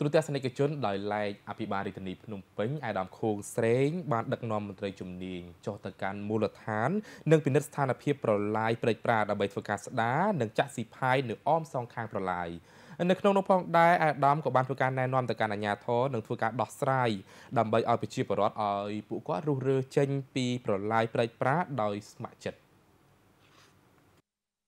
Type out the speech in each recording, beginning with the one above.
ទូរទស្សនិកជនដោយឡែកអភិបាលរាជធានីភ្នំពេញឯកឧត្តមខូងស្រេង បានដឹកនាំមន្ត្រីជំនាញចុះទៅកាន់មូលដ្ឋាន និងពិនិត្យស្ថានភាពប្រឡាយព្រែកប្រាដើម្បីធ្វើការស្ដារនិងចាក់ស៊ីផាយនៅអមសងខាងប្រឡាយនៅក្នុងនោះផងដែរអាដាមក៏បានធ្វើការណែនាំទៅកាន់អាជ្ញាធរនិងធ្វើការដោះស្រាយដើម្បីឲ្យប្រជាពលរដ្ឋឲ្យពួកគាត់រុះរើចេញពីប្រឡាយព្រែកប្រាដោយស្ម័គ្រចិត្ត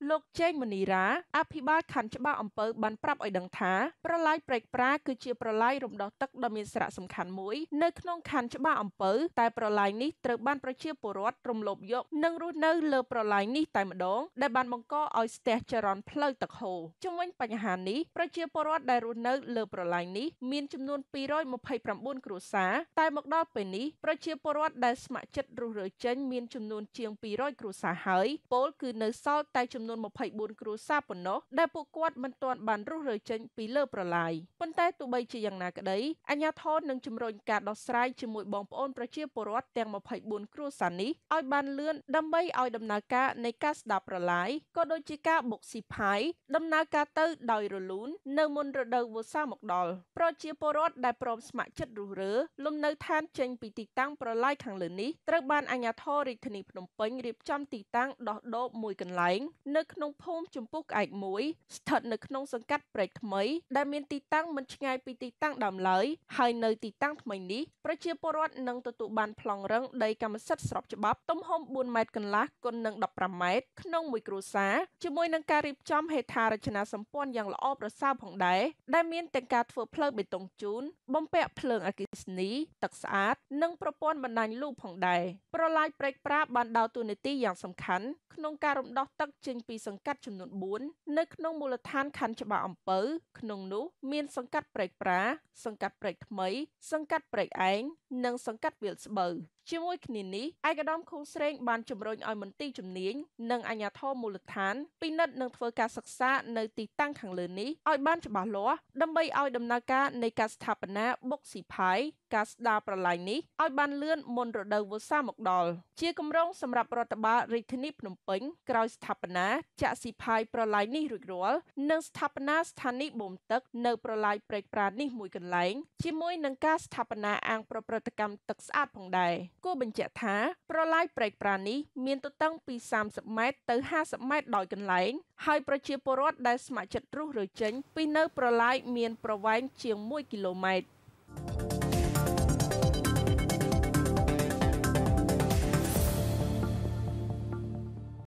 លោកជេងមនីរាអភិបាលខណ្ឌច្បារអំពើ បានប្រាប់ឲ្យដឹងថាប្រឡាយព្រែកប្រាគឺជាប្រឡាយរំដោះទឹកដ៏មានសារៈសំខាន់មួយនៅក្នុងខណ្ឌច្បារអំពើតែប្រឡាយនេះត្រូវបានប្រជាពលរដ្ឋរំលោភយក និងរស់នៅលើប្រឡាយនេះតែម្ដង ដែលបានបង្កឲ្យស្ទះចរន្តផ្លូវទឹកហូរជុំវិញបញ្ហានេះប្រជាពលរដ្ឋដែលរស់នៅ លើប្រឡាយនេះមានចំនួន229គ្រួសារតែមកដល់ពេលនេះប្រជាពលរដ្ឋដែលស្ម័គ្រចិត្តរុះរើចេញមានចំនួនជាង200គ្រួសារហើយ ពលគឺនៅសល់តែចំនួននួន24គ្រួសារប៉ុណ្ណោះដែលពួកគាត់មិនទាន់បានរុះរើចេញពីលើ ប្រឡាយប៉ុន្តែទោះបីជាយ៉ាងណាក្តីអាជ្ញាធរនឹងជំរុញការដោះស្រាយជាមួយបងប្អូនប្រជាពលរដ្ឋទាំង24គ្រួសារនេះឲ្យ បានលឿនដើម្បីឲ្យដំណើរការនៃការស្ដាប់ប្រឡាយក៏ដូចជាការបុកស៊ីផាយដំណើរការទៅដោយរលូននៅមុនរដូវវស្សាមកដល់ប្រជាពលរដ្ឋដែលព្រមស្ម័គ្រចិត្តរុះរើលំនៅឋានចេញ ពីទីតាំងប្រឡាយខាងលើនេះត្រូវបានអាជ្ញាធររាជធានីភ្នំពេញរៀបចំទីតាំងដោះដូរមួយកន្លែងនៅនៅក្នុងភូមិចម្ពោះក្អែកមួយស្ថិតនៅក្នុងសង្កាត់ព្រែកថ្មីដែលមានទីតាំងមិនឆ្ងាយពីទីតាំងដើមឡើយហើយនៅទីតាំងថ្មីនេះប្រជាពលរដ្ឋនឹងទទួលបានប្លង់រឹងដីកម្មសិទ្ធិស្របច្បាប់ទំហំ4ម៉ែត្រកន្លះគុណនឹង15ម៉ែត្រក្នុងមួយគ្រួសារជាមួយនឹងការរៀបចំហេដ្ឋារចនាសម្ព័ន្ធយ៉ាងល្អប្រសើរផងដែរដែលមានទាំងការធ្វើផ្លូវបេតុងជូនបំពាក់ភ្លើងអគ្គិសនីទឹកស្អាតនិងប្រព័ន្ធបណ្ដាញលូផងដែរប្រឡាយព្រែកប្រាបានដើរតួនាទីយ៉ាងសំខាន់ក្នុងការរំដោះទឹកចេញពីពីសង្កាត់ចំនួន4នៅក្នុងមូលដ្ឋានខណ្ឌច្បារអំពៅក្នុងនោះមានសង្កាត់ព្រែកប្រាសង្កាត់ព្រែកថ្មីសង្កាត់ព្រែកឯងនិងសង្កាត់វាលស្បូវជាមួយគ្នានេះឯកឧត្តមឃូស្រេង បានជំរុញឲ្យមន្ទីរជំនាញនិងអាជ្ញាធរមូលដ្ឋានពិនិត្យនិងធ្វើការសិក្សានៅទីតាំងខាងលើនេះឲ្យបានច្បាស់លាស់ដើម្បីឲ្យដំណើរការនៃការស្ថាបនាបុកស៊ីផៃការស្ដារប្រឡាយនេះឲ្យបានលឿនមុនរដូវវស្សាមកដល់ជាគម្រោងសម្រាប់រដ្ឋបាលរាជធានីភ្នំពេញក្រោយស្ថាបនាចាក់ស៊ីផៃប្រឡាយនេះរួចរាល់និងស្ថាបនាស្ថានីយ៍បូមទឹកនៅប្រឡាយព្រែកប្រានេះមួយកន្លែងជាមួយនឹងការស្ថាបនាអាងប្រព្រឹត្តកម្មទឹកស្អាតផងដែរគួរបញ្ជាក់ថា ប្រឡាយព្រែកប្រានេះមានទទឹងពី30ម៉ែត្រទៅ50ម៉ែត្រដោយកន្លែងហើយប្រជាពលរដ្ឋដែលស្ម័គ្រចិត្តរុះរើចេញពីនៅប្រឡាយមាន ប្រវែងជាង1គីឡូម៉ែត្រ